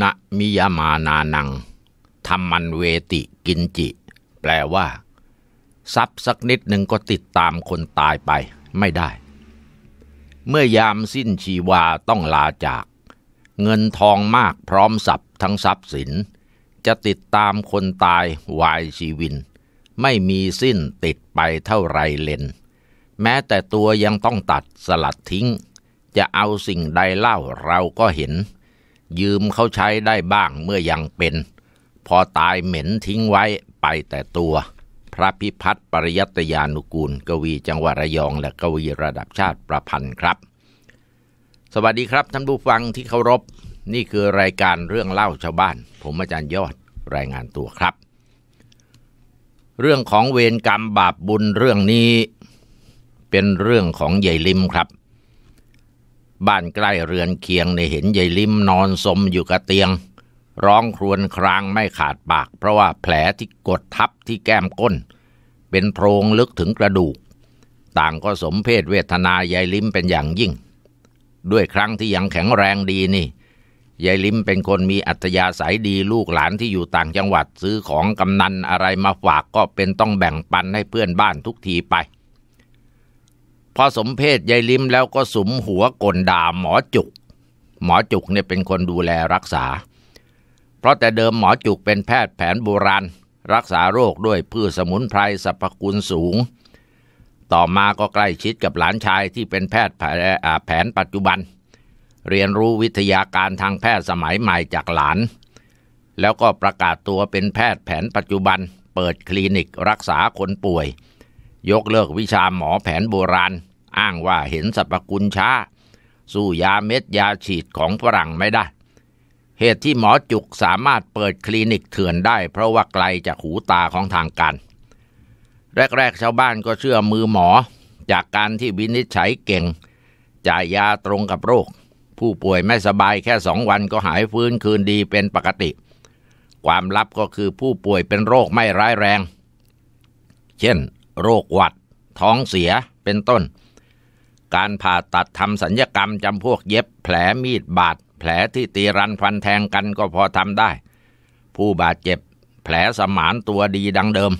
นะมิยมานานังธรรมันเวติกินจิ แปลว่าทรัพย์สักนิดหนึ่งก็ติดตามคนตายไปไม่ได้ เมื่อยามสิ้นชีวาต้องลาจากเงินทองมากพร้อมสับทั้งทรัพย์สิน จะติดตามคนตายวายชีวินไม่มีสิ้นติดไปเท่าไรเลนแม้แต่ตัวยังต้องตัดสลัดทิ้งจะเอาสิ่งใดเล่าเราก็เห็นยืมเขาใช้ได้บ้างเมื่อยังเป็น พอตายเหม็นทิ้งไว้ไปแต่ตัว พระพิพัฒน์ปริยัตยานุกูล กวีจังหวัดระยองและกวีระดับชาติประพันธ์ครับ สวัสดีครับท่านผู้ฟังที่เคารพนี่คือรายการเรื่องเล่าชาวบ้าน ผมอาจารย์ยอดรายงานตัวครับ เรื่องของเวรกรรมบาปบุญเรื่องนี้ เป็นเรื่องของใหญ่ลิมครับบ้านใกล้เรือนเคียงในเห็นยายลิมนอนสมอยู่กับเตียง ร้องครวญครางไม่ขาดปากเพราะว่าแผลที่กดทับที่แก้มก้น เป็นโพรงลึกถึงกระดูก ต่างก็สมเพศเวทนายายลิมเป็นอย่างยิ่ง ด้วยครั้งที่ยังแข็งแรงดีนี่ยายลิมเป็นคนมีอัธยาสายดีลูกหลานที่อยู่ต่างจังหวัดซื้อของกำนันอะไรมาฝากก็เป็นต้องแบ่งปันให้เพื่อนบ้านทุกทีไปพอสมเพศยายลิมแล้วก็สมหัวกลด่าหมอจุกหมอจุกเนี่ยเป็นคนดูแลรักษา เพราะแต่เดิมหมอจุกเป็นแพทย์แผนโบราณรักษาโรคด้วยพืชสมุนไพรสรรพคุณสูง ต่อมาก็ใกล้ชิดกับหลานชายที่เป็นแพทย์แผนปัจจุบัน เรียนรู้วิทยาการทางแพทย์สมัยใหม่จากหลาน แล้วก็ประกาศตัวเป็นแพทย์แผนปัจจุบัน เปิดคลินิกรักษาคนป่วย ยกเลิกวิชาหมอแผนโบราณอ้างว่าเห็นสรรพคุณช้า สู้ยาเม็ดยาฉีดของฝรั่งไม่ได้ เหตุที่หมอจุกสามารถเปิดคลินิกเถื่อนได้ เพราะว่าไกลจากหูตาของทางการ แรกๆชาวบ้านก็เชื่อมือหมอจากการที่วินิจฉัยเก่งจ่ายยาตรงกับโรค ผู้ป่วยไม่สบายแค่สองวันก็หายฟื้นคืนดีเป็นปกติ ความลับก็คือผู้ป่วยเป็นโรคไม่ร้ายแรง เช่น โรคหวัดท้องเสียเป็นต้นการผ่าตัดทำสัญญกรรมจำพวกเย็บแผลมีดบาดแผลที่ตีรันฟันแทงกันก็พอทำได้ ผู้บาดเจ็บแผลสมานตัวดีดังเดิม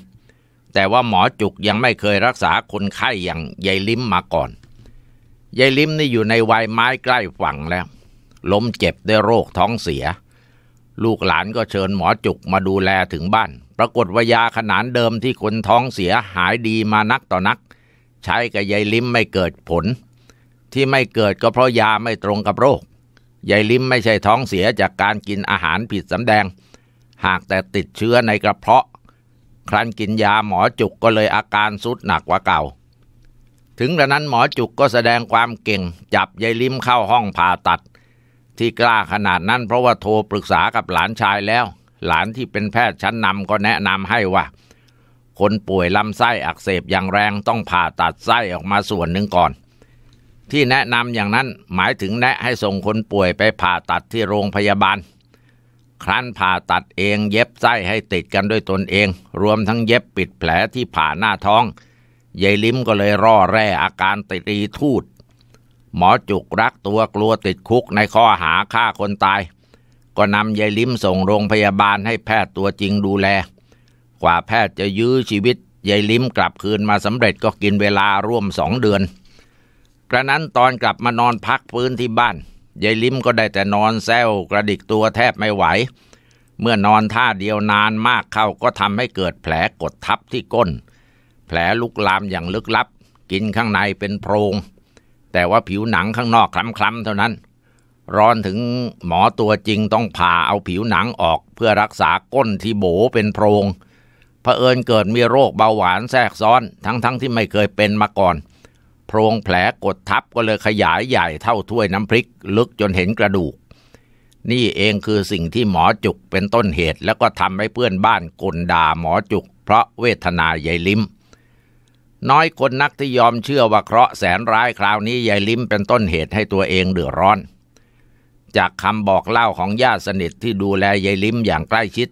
แต่ว่าหมอจุกยังไม่เคยรักษาคนไข้อย่างยายลิ้มมาก่อนยายลิ้มนี่อยู่ในวัยไม้ใกล้ฝั่งแล้ว ล้มเจ็บด้วยโรคท้องเสีย ลูกหลานก็เชิญหมอจุกมาดูแลถึงบ้าน ปรากฏว่ายาขนานเดิมที่คนท้องเสียหายดีมานักต่อนักใช้กับยายลิ้มไม่เกิดผล ที่ไม่เกิดก็เพราะยาไม่ตรงกับโรคยายลิ้มไม่ใช่ท้องเสียจากการกินอาหารผิดสำแดง หากแต่ติดเชื้อในกระเพาะ ครั้นกินยาหมอจุกก็เลยอาการสุดหนักกว่าเก่า ถึงกระนั้นหมอจุกก็แสดงความเก่งจับยายลิ้มเข้าห้องผ่าตัด ที่กล้าขนาดนั้นเพราะว่าโทรปรึกษากับหลานชายแล้ว หลานที่เป็นแพทย์ชั้นนำก็แนะนำให้ว่าคนป่วยลำไส้อักเสบอย่างแรงต้องผ่าตัดไส้ออกมาส่วนหนึ่งก่อน ที่แนะนำอย่างนั้นหมายถึงแนะให้ส่งคนป่วยไปผ่าตัดที่โรงพยาบาลครั้นผ่าตัดเองเย็บไส้ให้ติดกันด้วยตนเอง รวมทั้งเย็บปิดแผลที่ผ่าหน้าท้องยายลิ้มก็เลยร่อแร่อาการติดรีทูดหมอจุกรักตัวกลัวติดคุกในข้อหาฆ่าคนตาย ก็นำยายลิ้มส่งโรงพยาบาลให้แพทย์ตัวจริงดูแลกว่าแพทย์จะยื้อชีวิตยายลิ้มกลับคืนมาสำเร็จก็กินเวลาร่วมสองเดือน กระนั้นตอนกลับมานอนพักพื้นที่บ้านยายลิ้มก็ได้แต่นอนแซวกระดิกตัวแทบไม่ไหว เมื่อนอนท่าเดียวนานมากเข้า ก็ทำให้เกิดแผลกดทับที่ก้น แผลลุกลามอย่างลึกลับ กินข้างในเป็นโพรง แต่ว่าผิวหนังข้างนอกคล้ำๆเท่านั้นร้อนถึงหมอตัวจริงต้องผ่าเอาผิวหนังออกเพื่อรักษาก้นที่โบเป็นโพรงเผอิญเกิดมีโรคเบาหวานแทรกซ้อน ทั้งๆทที่ไม่เคยเป็นมาก่อนโพรงแผลกดทับก็เลยขยายใหญ่เท่าถ้วยน้ำพริกลึกจนเห็นกระดูก นี่เองคือสิ่งที่หมอจุกเป็นต้นเหตุแล้วก็ทำให้เพื่อนบ้านกลด่าหมอจุก เพราะเวทนายายลิมน้อยคนนักที่ยอมเชื่อว่าเคราะห์แสนร้ายคราวนี้ยายลิมเป็นต้นเหตุให้ตัวเองเดือดร้อน จากคำบอกเล่าของญาติสนิทที่ดูแลยายลิมอย่างใกล้ชิด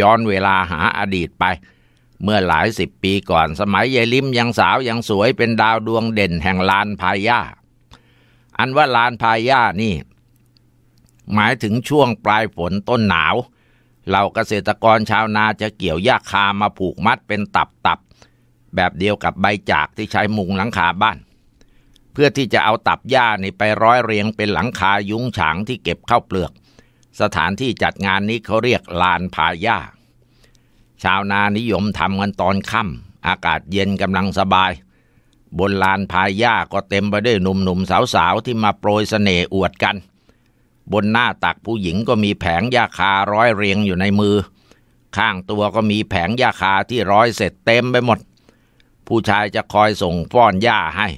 ย้อนเวลาหาอดีตไป เมื่อหลายสิบปีก่อนสมัยยายลิมยังสาวยังสวยเป็นดาวดวงเด่นแห่งลานพายาอันว่าลานพาย่านี่หมายถึงช่วงปลายฝนต้นหนาว เหล่าเกษตรกรชาวนาจะเกี่ยวหญ้าคามาผูกมัดเป็นตับตับ แบบเดียวกับใบจากที่ใช้มุงหลังคาบ้าน เพื่อที่จะเอาตับหญ้านี่ไปร้อยเรียงเป็นหลังคายุ้งฉางที่เก็บเข้าเปลือกสถานที่จัดงานนี้เขาเรียกลานพาย่า ชาวนานิยมทำกันตอนค่ำอากาศเย็นกำลังสบาย บนลานพาย่าก็เต็มไปด้วยหนุ่มๆสาวๆที่มาโปรยสเสน่ห์อวดกัน บนหน้าตักผู้หญิงก็มีแผงยาคาร้อยเรียงอยู่ในมือ ข้างตัวก็มีแผงยาคาที่ร้อยเสร็จเต็มไปหมด ผู้ชายจะคอยส่งฟ้อนหญ้าให้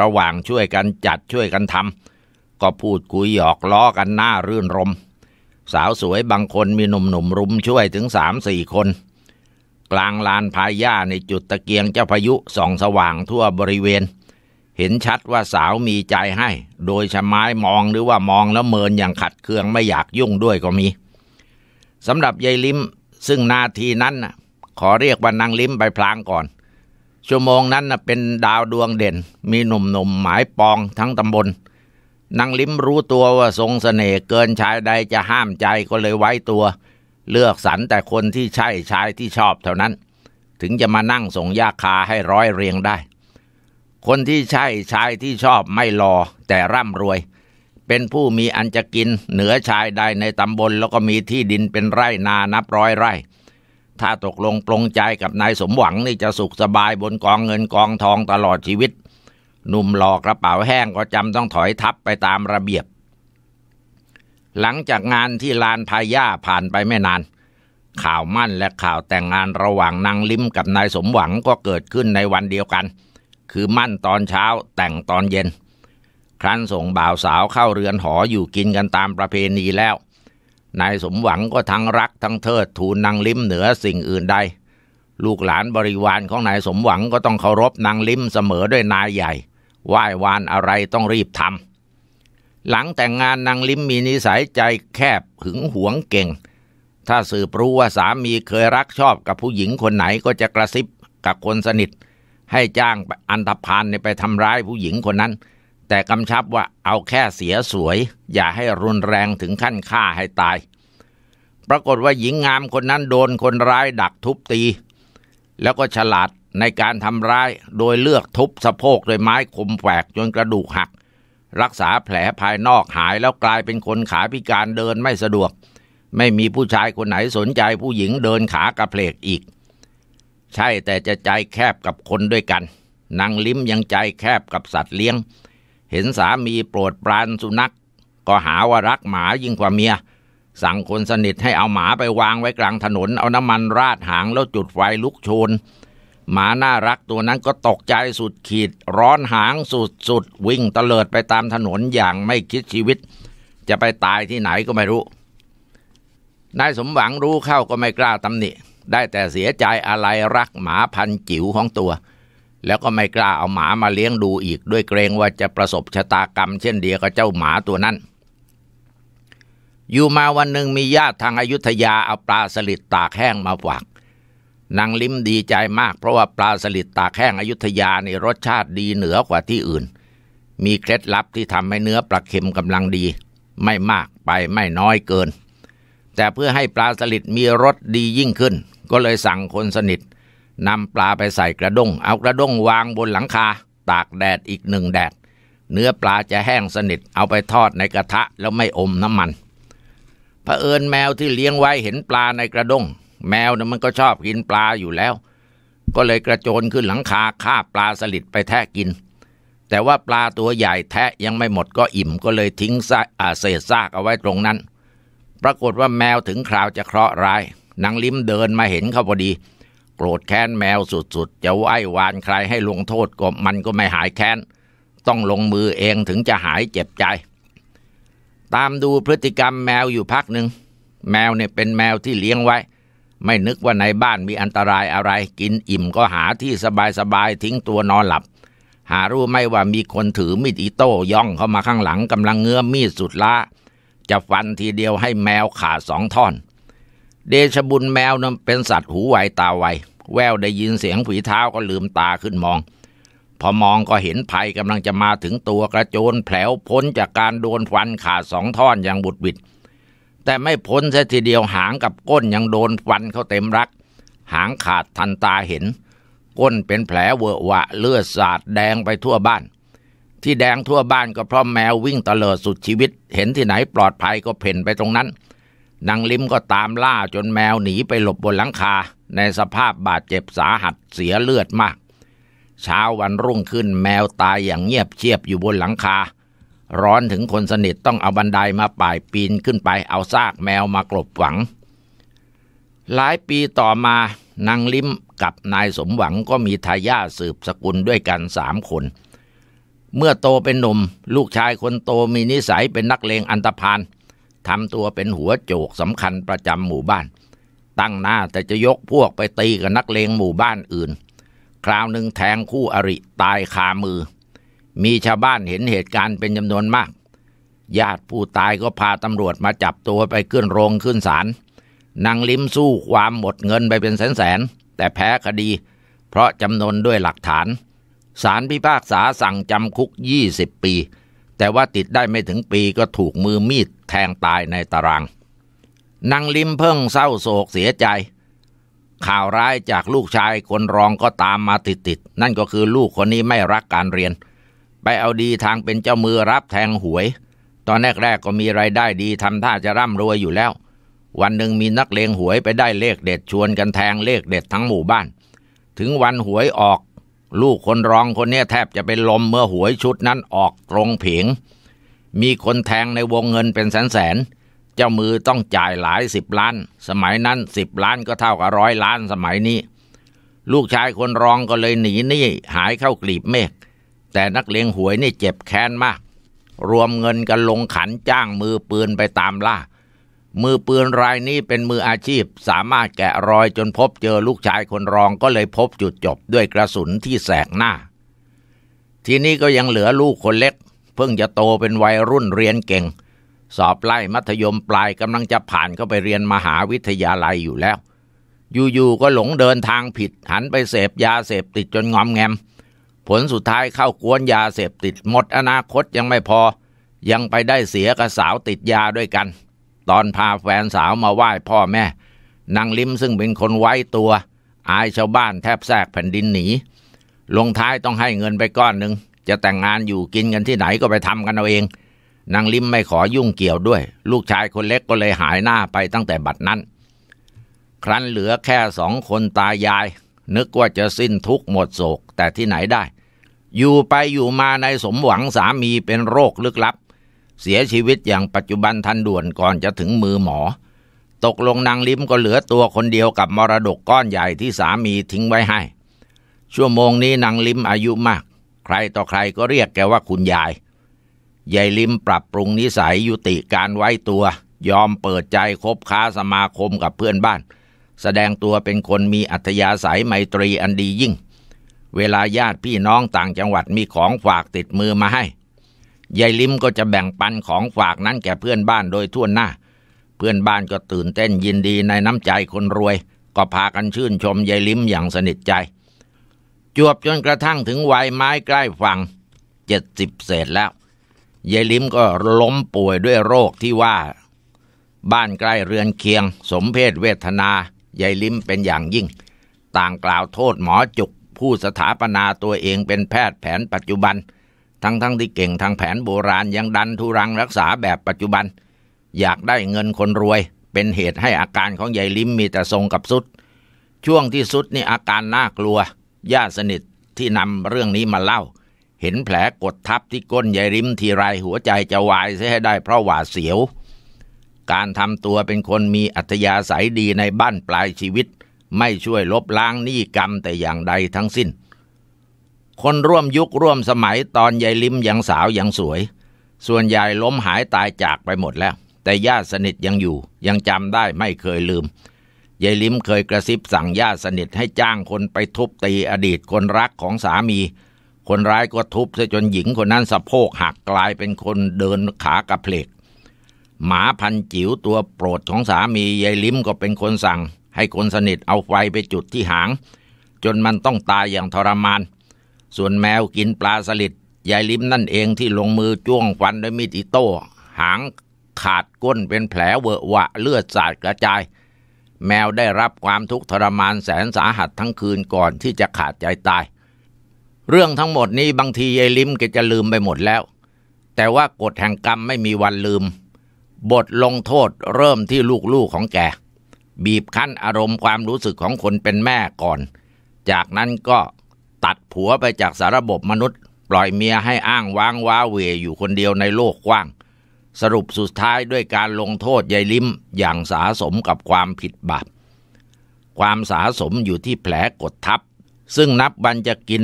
ระหว่างช่วยกันจัดช่วยกันทำก็พูดคุยหยอกล้อกันหน้ารื่นรมยสาวสวยบางคนมีหนุ่มหนุ่มรุมช่วยถึงสามสี่คน กลางลานพาย่าในจุดตะเกียงเจ้าพายุส่องสว่างทั่วบริเวณ เห็นชัดว่าสาวมีใจให้ โดยชะไม้มองหรือว่ามองแล้วเมินอย่างขัดเคืองไม่อยากยุ่งด้วยก็มี สำหรับยายลิมซึ่งนาทีนั้นขอเรียกว่านางลิมไปพลางก่อน ชั่วโมงนั้นเป็นดาวดวงเด่น มีหนุ่มๆหมายปองทั้งตำบลนางลิ้มรู้ตัวว่าทรงสเสน่ห์เกินชายใดจะห้ามใจก็เลยไว้ตัว เลือกสรรแต่คนที่ใช่ชายที่ชอบเท่านั้น ถึงจะมานั่งส่งยาคาให้ร้อยเรียงได้ คนที่ใช่ชายที่ชอบไม่รอแต่ร่ำรวย เป็นผู้มีอันจะกินเหนือชายใดในตำบลแล้วก็มีที่ดินเป็นไร่นานับร้อยไร่ ถ้าตกลงปรงใจกับนายสมหวังนี่จะสุขสบายบนกองเงินกองทองตลอดชีวิตหนุ่มหลอกกระเป๋าแห้งก็จำต้องถอยทับไปตามระเบียบ หลังจากงานที่ลานพายาผ่านไปไม่นาน ข่าวมั่นและข่าวแต่งงานระหว่างนางลิมกับนายสมหวังก็เกิดขึ้นในวันเดียวกัน คือมั่นตอนเช้าแต่งตอนเย็น ครั้นส่งบ่าวสาวเข้าเรือนหออยู่กินกันตามประเพณีแล้ว นายสมหวังก็ทั้งรักทั้งเทิดทูนนางลิมเหนือสิ่งอื่นใด ลูกหลานบริวารของนายสมหวังก็ต้องเคารพนางลิมเสมอด้วยนายใหญ่ไหว้วานอะไรต้องรีบทำหลังแต่งงานนางลิมมีนิสัยใจแคบหึงหวงเก่ง ถ้าสืบรู้ว่าสามีเคยรักชอบกับผู้หญิงคนไหนก็จะกระซิบกับคนสนิท ให้จ้างอันธพาลไปทำร้ายผู้หญิงคนนั้น แต่กำชับว่าเอาแค่เสียสวย อย่าให้รุนแรงถึงขั้นฆ่าให้ตาย ปรากฏว่าหญิงงามคนนั้นโดนคนร้ายดักทุบตี แล้วก็ฉลาดในการทำร้ายโดยเลือกทุบสะโพกด้วยไม้คมแฝกจนกระดูกหัก รักษาแผลภายนอกหายแล้วกลายเป็นคนขาพิการเดินไม่สะดวก ไม่มีผู้ชายคนไหนสนใจผู้หญิงเดินขากระเพลกอีก ใช่แต่จะใจแคบกับคนด้วยกันนางลิ้มยังใจแคบกับสัตว์เลี้ยง เห็นสามีโปรดปรานสุนัข ก็หาว่ารักหมายิ่งกว่าเมีย สั่งคนสนิทให้เอาหมาไปวางไว้กลางถนน เอาน้ำมันราดหางแล้วจุดไฟลุกโชนหมาน่ารักตัวนั้นก็ตกใจสุดขีด ร้อนหางสุดสุดวิ่งเตลิดไปตามถนนอย่างไม่คิดชีวิต จะไปตายที่ไหนก็ไม่รู้นายสมหวังรู้เข้าก็ไม่กล้าตำหนิได้แต่เสียใจอะไรรักหมาพันจิ๋วของตัว แล้วก็ไม่กล้าเอาหมามาเลี้ยงดูอีกด้วยเกรงว่าจะประสบชะตากรรมเช่นเดียวกับเจ้าหมาตัวนั้นอยู่มาวันหนึ่งมีญาติทางอายุทยาเอาปลาสลิดตากแห้งมาฝากนางลิ้มดีใจมากเพราะว่าปลาสลิดตาแห้งอยุธยานี่รสชาติดีเหนือกว่าที่อื่น มีเคล็ดลับที่ทำให้เนื้อปลาเค็มกำลังดี ไม่มากไปไม่น้อยเกิน แต่เพื่อให้ปลาสลิดมีรสดียิ่งขึ้น ก็เลยสั่งคนสนิท นำปลาไปใส่กระด้งเอากระด้งวางบนหลังคาตากแดดอีกหนึ่งแดด เนื้อปลาจะแห้งสนิทเอาไปทอดในกระทะแล้วไม่อมน้ำมันพระเอิญแมวที่เลี้ยงไว้เห็นปลาในกระด้งแมวนะมันก็ชอบกินปลาอยู่แล้ว ก็เลยกระโจนขึ้นหลังคาฆ่าปลาสลิดไปแทะกิน แต่ว่าปลาตัวใหญ่แทะยังไม่หมดก็อิ่มก็เลยทิ้งเศษซากเอาไว้ตรงนั้น ปรากฏว่าแมวถึงคราวจะเคราะห์ร้าย นางลิ้มเดินมาเห็นเขาพอดี โกรธแค้นแมวสุดๆ จะไหว้วานใครให้ลงโทษก็มันก็ไม่หายแค้น ต้องลงมือเองถึงจะหายเจ็บใจ ตามดูพฤติกรรมแมวอยู่พักหนึ่ง แมวเนี่ยเป็นแมวที่เลี้ยงไว้ไม่นึกว่าในบ้านมีอันตรายอะไร กินอิ่มก็หาที่สบายๆทิ้งตัวนอนหลับ หารู้ไม่ว่ามีคนถือมีดอิโต้ย่องเข้ามาข้างหลังกำลังเงื้อมีดสุดละจะฟันทีเดียวให้แมวขาดสองท่อน เดชบุญแมวนั้นเป็นสัตว์หูไวตาไว แววได้ยินเสียงฝีเท้าก็ลืมตาขึ้นมอง พอมองก็เห็นภัยกำลังจะมาถึงตัวกระโจนแผลวพ้นจากการโดนฟันขาดสองท่อนอย่างบุดบิดแต่ไม่พ้นแียทีเดียวหางกับก้นยังโดนฟันเขาเต็มรัก หางขาดทันตาเห็น ก้นเป็นแผลเวอะวะเลือดสาดแดงไปทั่วบ้าน ที่แดงทั่วบ้านก็เพราะแมววิ่งเตลิดสุดชีวิต เห็นที่ไหนปลอดภัยก็เพ่นไปตรงนั้น นางลิมก็ตามล่าจนแมวหนีไปหลบบนหลังคา ในสภาพบาดเจ็บสาหัสเสียเลือดมาก เช้าวันรุ่งขึ้นแมวตายอย่างเงียบเชียบอยู่บนหลังคาร้อนถึงคนสนิทต้องเอาบันไดามาป่ายปีนขึ้นไปเอาซากแมวมากลบหวัง หลายปีต่อมานางลิมกับนายสมหวังก็มีทายาทสืบสกุลด้วยกันสามคน เมื่อโตเป็นหนุ่มลูกชายคนโตมีนิสัยเป็นนักเลงอันตพานทำตัวเป็นหัวโจกสำคัญประจำหมู่บ้าน ตั้งหน้าแต่จะยกพวกไปตีกับนักเลงหมู่บ้านอื่น คราวหนึ่งแทงคู่อริตายคามือมีชาวบ้านเห็นเหตุการณ์เป็นจำนวนมาก ญาติผู้ตายก็พาตำรวจมาจับตัวไปขึ้นโรงขึ้นศาลนางลิ้มสู้ความหมดเงินไปเป็นแสนแสน แต่แพ้คดี เพราะจำนวนด้วยหลักฐาน ศาลพิพากษาสั่งจำคุก 20 ปี แต่ว่าติดได้ไม่ถึงปีก็ถูกมือมีดแทงตายในตารางนางลิมเพิ่งเศร้าโศกเสียใจ ข่าวร้ายจากลูกชายคนรองก็ตามมาติดติด นั่นก็คือลูกคนนี้ไม่รักการเรียนไปเอาดีทางเป็นเจ้ามือรับแทงหวย ตอนแรกๆก็มีไรายได้ดีทำท่าจะร่ำรวยอยู่แล้ว วันหนึ่งมีนักเลงหวยไปได้เลขเด็ดชวนกันแทงเลขเด็ดทั้งหมู่บ้าน ถึงวันหวยออก ลูกคนรองคนนี้แทบจะเป็นลมเมื่อหวยชุดนั้นออกตรงเพียงมีคนแทงในวงเงินเป็นแสนแสน เจ้ามือต้องจ่ายหลายสิบล้าน สมัยนั้นสิบล้านก็เท่ากับร้อยล้านสมัยนี้ ลูกชายคนรองก็เลยหนีหนี้หายเข้ากลีบเมฆแต่นักเลงหวยนี่เจ็บแค้นมาก รวมเงินกันลงขันจ้างมือปืนไปตามล่า มือปืนรายนี้เป็นมืออาชีพ สามารถแกะรอยจนพบเจอลูกชายคนรองก็เลยพบจุดจบด้วยกระสุนที่แสกหน้า ทีนี้ก็ยังเหลือลูกคนเล็ก เพิ่งจะโตเป็นวัยรุ่นเรียนเก่ง สอบไล่มัธยมปลายกำลังจะผ่านเข้าไปเรียนมหาวิทยาลัยอยู่แล้ว อยู่ๆก็หลงเดินทางผิดหันไปเสพยาเสพติดจนงอมแงมผลสุดท้ายเข้ากวนยาเสพติดหมดอนาคตยังไม่พอ ยังไปได้เสียกับสาวติดยาด้วยกัน ตอนพาแฟนสาวมาไหว้พ่อแม่ นางลิมซึ่งเป็นคนไว้ตัว อายชาวบ้านแทบแทรกแผ่นดินหนี ลงท้ายต้องให้เงินไปก้อนหนึ่งจะแต่งงานอยู่กินกันที่ไหนก็ไปทำกันเอาเองนางลิมไม่ขอยุ่งเกี่ยวด้วย ลูกชายคนเล็กก็เลยหายหน้าไปตั้งแต่บัดนั้น ครั้นเหลือแค่สองคนตายาย นึกว่าจะสิ้นทุกหมดโศก แต่ที่ไหนได้อยู่ไปอยู่มาในสมหวังสามีเป็นโรคลึกลับ เสียชีวิตอย่างปัจจุบันทันด่วนก่อนจะถึงมือหมอ ตกลงนางลิ้มก็เหลือตัวคนเดียวกับมรดกก้อนใหญ่ที่สามีทิ้งไว้ให้ ชั่วโมงนี้นางลิ้มอายุมาก ใครต่อใครก็เรียกแกว่าคุณยายยายลิมปรับปรุงนิสัยยุติการไว้ตัว ยอมเปิดใจคบค้าสมาคมกับเพื่อนบ้าน แสดงตัวเป็นคนมีอัธยาศัยไมตรีอันดียิ่งเวลาญาติพี่น้องต่างจังหวัดมีของฝากติดมือมาให้ยายลิมก็จะแบ่งปันของฝากนั้นแก่เพื่อนบ้านโดยทั่วหน้า เพื่อนบ้านก็ตื่นเต้นยินดีในน้ำใจคนรวย ก็พากันชื่นชมยายลิมอย่างสนิทใจ จวบจนกระทั่งถึงวัยไม้ใกล้ฝั่งเจ็ดสิบเศษแล้วยายลิมก็ล้มป่วยด้วยโรคที่ว่า บ้านใกล้เรือนเคียง สมเพศเวทนายายลิมเป็นอย่างยิ่ง ต่างกล่าวโทษหมอจุกผู้สถาปนาตัวเองเป็นแพทย์แผนปัจจุบัน ทั้งๆทที่เก่งทางแผนโบราณยังดันทุรังรักษาแบบปัจจุบัน อยากได้เงินคนรวยเป็นเหตุให้อาการของยายลิมมีแต่ทรงกับสุด ช่วงที่สุดนี่อาการน่ากลัวญาติสนิทที่นำเรื่องนี้มาเล่า เห็นแผลกดทับที่ก้นยายริมทีไรหัวใจจะวายเสียให้ได้เพราะหวาดเสียว การทำตัวเป็นคนมีอัธยาศัยดีในบ้านปลายชีวิตไม่ช่วยลบล้างหนี้กรรมแต่อย่างใดทั้งสิ้น คนร่วมยุคร่วมสมัยตอนยายลิมยังสาว ยังสวย ส่วนยายล้มหายตายจากไปหมดแล้ว แต่ญาติสนิทยังอยู่ ยังจำได้ไม่เคยลืม ยายลิมเคยกระซิบสั่งญาติสนิทให้จ้างคนไปทุบตีอดีตคนรักของสามี คนร้ายก็ทุบซะจนหญิงคนนั้นสะโพกหักกลายเป็นคนเดินขากระเพลก หมาพันจิ๋วตัวโปรดของสามียายลิมก็เป็นคนสั่งให้คนสนิทเอาไฟไปจุดที่หาง จนมันต้องตายอย่างทรมาน ส่วนแมวกินปลาสลิดยายลิมนั่นเองที่ลงมือจ้วงฟันด้วยมีดอิโต้ หางขาดก้นเป็นแผลเวอะหวะเลือดสาดกระจาย แมวได้รับความทุกข์ทรมานแสนสาหัสทั้งคืนก่อนที่จะขาดใจตาย เรื่องทั้งหมดนี้บางทียายลิมก็จะลืมไปหมดแล้ว แต่ว่ากฎแห่งกรรมไม่มีวันลืม บทลงโทษเริ่มที่ลูกๆของแกบีบคั้นอารมณ์ความรู้สึกของคนเป็นแม่ก่อน จากนั้นก็ตัดผัวไปจากสาระบบมนุษย์ ปล่อยเมียให้อ้างว้างว้าเวอยู่คนเดียวในโลกกว้าง สรุปสุดท้ายด้วยการลงโทษยายลิมอย่างสาสมกับความผิดบาป ความสาสมอยู่ที่แผลกดทับ ซึ่งนับบันจะกิน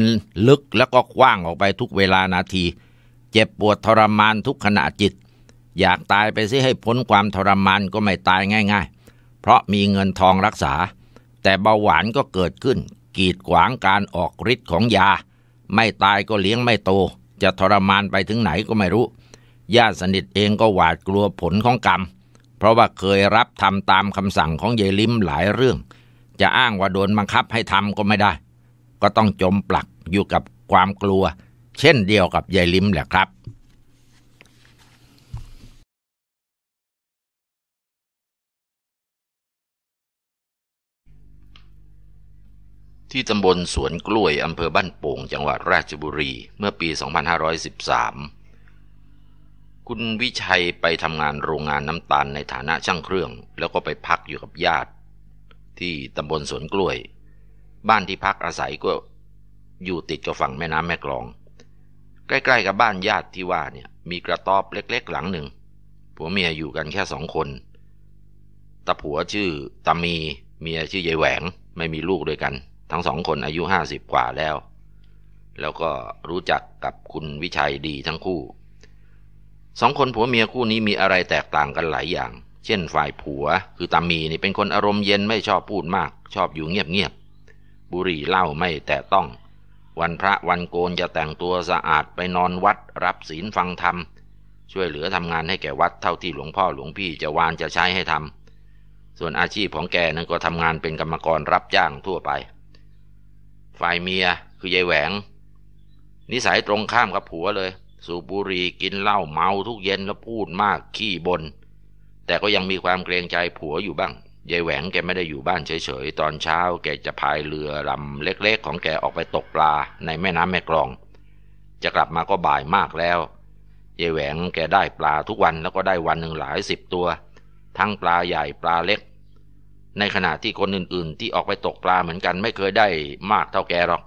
ลึกแล้วก็กว้างออกไปทุกเวลานาที เจ็บปวดทรมานทุกขณะจิต อยากตายไปซิให้พ้นความทรมานก็ไม่ตายง่าย ๆเพราะมีเงินทองรักษา แต่เบาหวานก็เกิดขึ้นกีดขวางการออกฤทธิ์ของยา ไม่ตายก็เลี้ยงไม่โต จะทรมานไปถึงไหนก็ไม่รู้ ญาติสนิทเองก็หวาดกลัวผลของกรรม เพราะว่าเคยรับทำตามคำสั่งของเยลิมหลายเรื่อง จะอ้างว่าโดนบังคับให้ทำก็ไม่ได้ ก็ต้องจมปลักอยู่กับความกลัว เช่นเดียวกับยายลิมแหละครับที่ตำบลสวนกล้วยอำเภอบ้านโป่งจังหวัดราชบุรีเมื่อปี 2513 คุณวิชัยไปทำงานโรงงานน้ำตาลในฐานะช่างเครื่อง แล้วก็ไปพักอยู่กับญาติที่ตำบลสวนกล้วย บ้านที่พักอาศัยก็อยู่ติดกับฝั่งแม่น้ำแม่กลอง ใกล้ๆกับบ้านญาติที่ว่าเนี่ยมีกระต๊อบเล็กๆหลังหนึ่ง ผัวเมียอยู่กันแค่สองคนตาผัวชื่อตามีเมียชื่อยายแหวงไม่มีลูกด้วยกันทั้งสองคนอายุห้าสิบกว่าแล้ว แล้วก็รู้จักกับคุณวิชัยดีทั้งคู่ สองคนผัวเมียคู่นี้มีอะไรแตกต่างกันหลายอย่าง เช่นฝ่ายผัวคือตามีนี่เป็นคนอารมณ์เย็นไม่ชอบพูดมาก ชอบอยู่เงียบๆบุรี่เล่าไม่แต่ต้อง วันพระวันโกนจะแต่งตัวสะอาดไปนอนวัดรับศีลฟังธรรม ช่วยเหลือทำงานให้แก่วัดเท่าที่หลวงพ่อหลวงพี่จะวานจะใช้ให้ทำส่วนอาชีพของแกนั้นก็ทำงานเป็นกรรมกรรับจ้างทั่วไปฝ่ายเมียคือยายแหวง นิสัยตรงข้ามกับผัวเลย สูบบุหรี่กินเหล้าเมาทุกเย็นแล้วพูดมากขี้บน แต่ก็ยังมีความเกรงใจผัวอยู่บ้างยายแหวงแกไม่ได้อยู่บ้านเฉยๆตอนเช้า แกจะพายเรือลำเล็กๆ ของแกออกไปตกปลาในแม่น้ำแม่กลอง จะกลับมาก็บ่ายมากแล้วยายแหวงแกได้ปลาทุกวันแล้วก็ได้วันหนึ่งหลายสิบตัว ทั้งปลาใหญ่ปลาเล็กในขณะที่คนอื่นๆ ที่ออกไปตกปลาเหมือนกันไม่เคยได้มากเท่าแกหรอก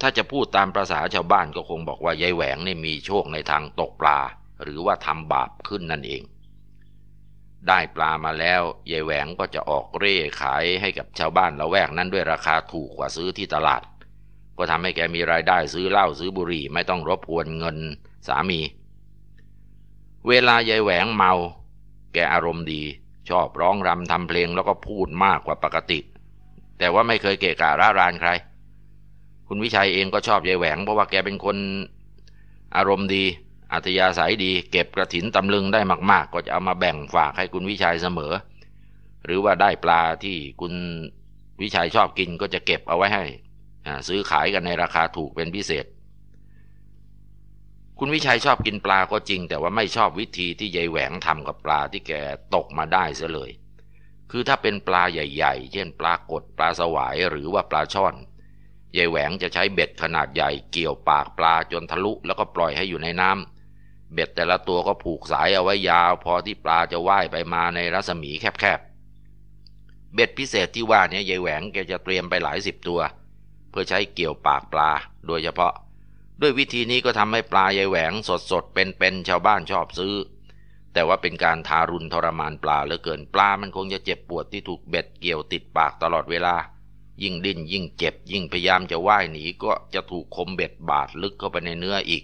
ถ้าจะพูดตามประษาชาวบ้านก็คงบอกว่ายายแหวงนี่มีโชคในทางตกปลา หรือว่าทำบาปขึ้นนั่นเอง ได้ปลามาแล้วยายแหวงก็จะออกเร่ขายให้กับชาวบ้านละแวกนั้นด้วยราคาถูกกว่าซื้อที่ตลาด ก็ทำให้แกมีรายได้ซื้อเหล้าซื้อบุหรี่ไม่ต้องรบกวนเงินสามี เวลายายแหวงเมา แกอารมณ์ดีชอบร้องรำทำเพลงแล้วก็พูดมากกว่าปกติ แต่ว่าไม่เคยเกะกะร่ารานใคร คุณวิชัยเองก็ชอบยายแหวงเพราะว่าแกเป็นคน อารมณ์ดี อัธยาศัยดี เก็บกระถินตำลึงได้มาก ๆ ก็จะเอามาแบ่งฝากให้คุณวิชัยเสมอ หรือว่าได้ปลาที่คุณวิชัยชอบกินก็จะเก็บเอาไว้ให้ซื้อขายกันในราคาถูกเป็นพิเศษคุณวิชัยชอบกินปลาก็จริง แต่ว่าไม่ชอบวิธีที่ยายแหวงทำกับปลาที่แกตกมาได้เสียเลย คือถ้าเป็นปลาใหญ่ๆเช่น ปลากดปลาสวายหรือว่าปลาช่อนยายแหวงจะใช้เบ็ดขนาดใหญ่เกี่ยวปากปลาจนทะลุแล้วก็ปล่อยให้อยู่ในน้ำเบ็ดแต่ละตัวก็ผูกสายเอาไว้ยาว พอที่ปลาจะว่ายไปมาในรัศมีแคบๆเบ็ดพิเศษที่ว่านี้ยายแหวงแกจะเตรียมไปหลายสิบตัว เพื่อใช้เกี่ยวปากปลา โดยเฉพาะด้วยวิธีนี้ก็ทำให้ปลายายแหวงสดสดเป็นๆชาวบ้านชอบซื้อ แต่ว่าเป็นการทารุณทรมานปลาเหลือเกินปลามันคงจะเจ็บปวดที่ถูกเบ็ดเกี่ยวติดปากตลอดเวลา ยิ่งดิ้นยิ่งเจ็บยิ่งพยายามจะว่ายหนีก็จะถูกคมเบ็ดบาดลึกเข้าไปในเนื้ออีก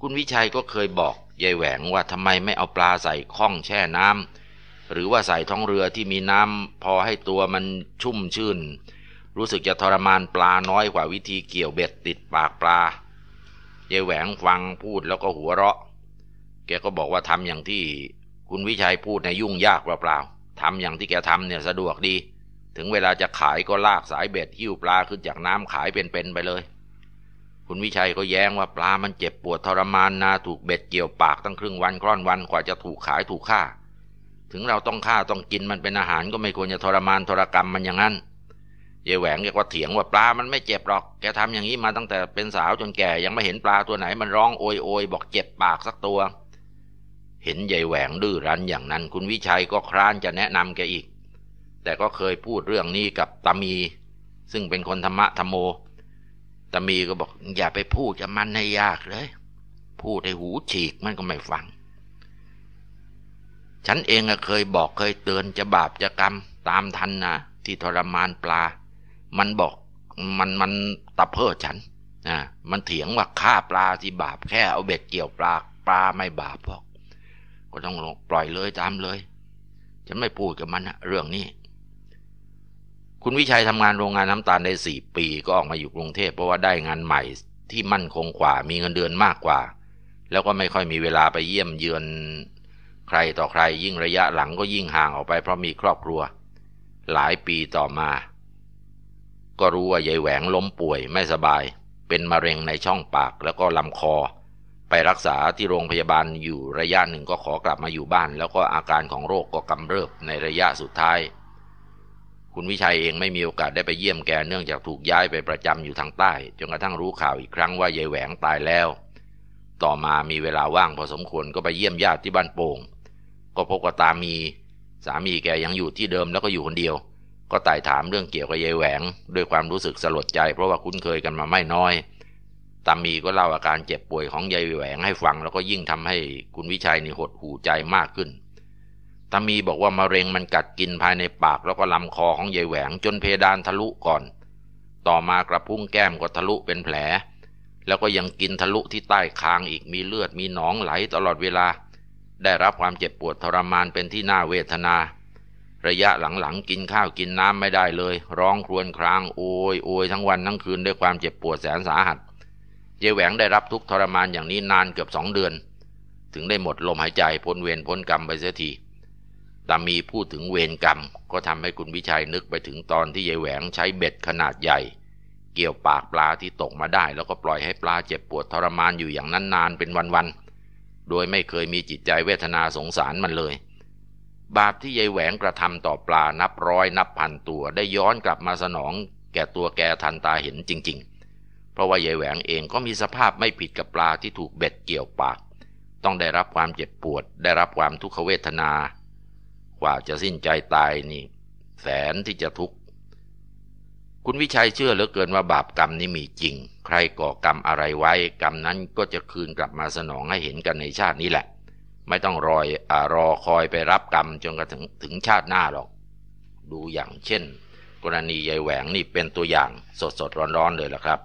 คุณวิชัยก็เคยบอกยายแหวงว่าทำไมไม่เอาปลาใส่ข้องแช่น้ำ หรือว่าใส่ท้องเรือที่มีน้ำพอให้ตัวมันชุ่มชื่นรู้สึกจะทรมานปลาน้อยกว่าวิธีเกี่ยวเบ็ดติดปากปลาเยแหวงฟังพูดแล้วก็หัวเราะ แกก็บอกว่าทำอย่างที่ คุณวิชัยพูดในยุ่งยากเปล่าๆทำอย่างที่แกทำเนี่ยสะดวกดี ถึงเวลาจะขายก็ลากสายเบ็ดหิ้วปลาขึ้นจากน้ำขายเป็นๆไปเลย คุณวิชัยก็แย้งว่าปลามันเจ็บปวดทรมานนาถูกเบ็ดเกี่ยวปากตั้งครึ่งวันคร่อนวันกว่าจะถูกขายถูกฆ่า ถึงเราต้องฆ่าต้องกินมันเป็นอาหารก็ไม่ควรจะทรมานทรกรรมมันอย่างนั้นยายแหวงเรียกว่าเถียงว่าปลา มันไม่เจ็บหรอก แกทำอย่างนี้มาตั้งแต่เป็นสาวจนแก่ ยังไม่เห็นปลาตัวไหน มันร้องโอยโอยบอกเจ็บปากสักตัว เห็นยายแหวงดื้อรั้นอย่างนั้น คุณวิชัยก็คร้านจะแนะนำแกอีก แต่ก็เคยพูดเรื่องนี้กับตามี ซึ่งเป็นคนธรรมะธรรมโอตามีก็บอกอย่าไปพูดจะมันให้ยากเลย พูดให้หูฉีกมันก็ไม่ฟัง ฉันเองเคยบอกเคยเตือนจะบาปจะกรรม ตามทันนะที่ทรมานปลามันบอกมันมันตะเพ้อฉันนะมันเถียงว่าฆ่าปลาที่บาปแค่เอาเบ็ดเกี่ยวปลาปลาไม่บาปหรอกก็ต้องปล่อยเลยตามเลย ฉันไม่พูดกับมันนะเรื่องนี้ คุณวิชัยทำงานโรงงานน้ำตาลได้สี่ปีก็ออกมาอยู่กรุงเทพเพราะว่าได้งานใหม่ที่มั่นคงกว่ามีเงินเดือนมากกว่า แล้วก็ไม่ค่อยมีเวลาไปเยี่ยมเยือน ใครต่อใครยิ่งระยะหลังก็ยิ่งห่างออกไปเพราะมีครอบครัว หลายปีต่อมาก็รู้ว่ายายแหวงล้มป่วยไม่สบาย เป็นมะเร็งในช่องปากแล้วก็ลำคอ ไปรักษาที่โรงพยาบาลอยู่ระยะหนึ่งก็ขอกลับมาอยู่บ้าน แล้วก็อาการของโรคก็กำเริบในระยะสุดท้าย คุณวิชัยเองไม่มีโอกาสได้ไปเยี่ยมแกเนื่องจากถูกย้ายไปประจำอยู่ทางใต้ จนกระทั่งรู้ข่าวอีกครั้งว่ายายแหวงตายแล้ว ต่อมามีเวลาว่างพอสมควรก็ไปเยี่ยมญาติที่บ้านโป่ง ก็พบกับตามี สามีแกยังอยู่ที่เดิมแล้วก็อยู่คนเดียวก็ไต่ถามเรื่องเกี่ยวกับยายแหวงด้วยความรู้สึกสลดใจเพราะว่าคุ้นเคยกันมาไม่น้อย ตามีก็เล่าอาการเจ็บป่วยของยายแหวงให้ฟังแล้วก็ยิ่งทำให้คุณวิชัยนี่หดหูใจมากขึ้น ตามีบอกว่ามะเร็งมันกัดกินภายในปากแล้วก็ลำคอของยายแหวงจนเพดานทะลุก่อน ต่อมากระพุ้งแก้มก็ทะลุเป็นแผล แล้วก็ยังกินทะลุที่ใต้คางอีกมีเลือดมีหนองไหลตลอดเวลา ได้รับความเจ็บปวดทรมานเป็นที่น่าเวทนาระยะหลังๆ กินข้าวกินน้ำไม่ได้เลย ร้องครวญคราง โอยโอยทั้งวันทั้งคืนด้วยความเจ็บปวดแสนสาหัสเจแหวงได้รับทุกทรมานอย่างนี้นานเกือบสองเดือน ถึงได้หมดลมหายใจพ้นเวรพ้นกรรมไปเสียทีแต่มีพูดถึงเวรกรรม ก็ทำให้คุณวิชัยนึกไปถึงตอนที่ยายแหวงใช้เบ็ดขนาดใหญ่ เกี่ยวปากปลาที่ตกมาได้ แล้วก็ปล่อยให้ปลาเจ็บปวดทรมานอยู่อย่างนั้นนานเป็นวันๆโดยไม่เคยมีจิตใจเวทนาสงสารมันเลยบาปที่ยายแหวงกระทำต่อปลานับร้อยนับพันตัว ได้ย้อนกลับมาสนอง แก่ตัวแกทันตาเห็นจริงๆ เพราะว่ายายแหวงเองก็มีสภาพไม่ผิดกับปลาที่ถูกเบ็ดเกี่ยวปาก ต้องได้รับความเจ็บปวด ได้รับความทุกขเวทนากว่าจะสิ้นใจตายนี่ แสนที่จะทุกข์คุณวิชัยเชื่อเหลือเกินว่าบาปกรรมนี้มีจริง ใครก่อกรรมอะไรไว้ กรรมนั้นก็จะคืนกลับมาสนองให้เห็นกันในชาตินี้แหละไม่ต้องรอยอรอคอยไปรับกรรม จนกระทั่งถึงชาติหน้าหรอก ดูอย่างเช่น กรณียายแหวงนี่เป็นตัวอย่างสดๆร้อนๆเลยล่ะครับ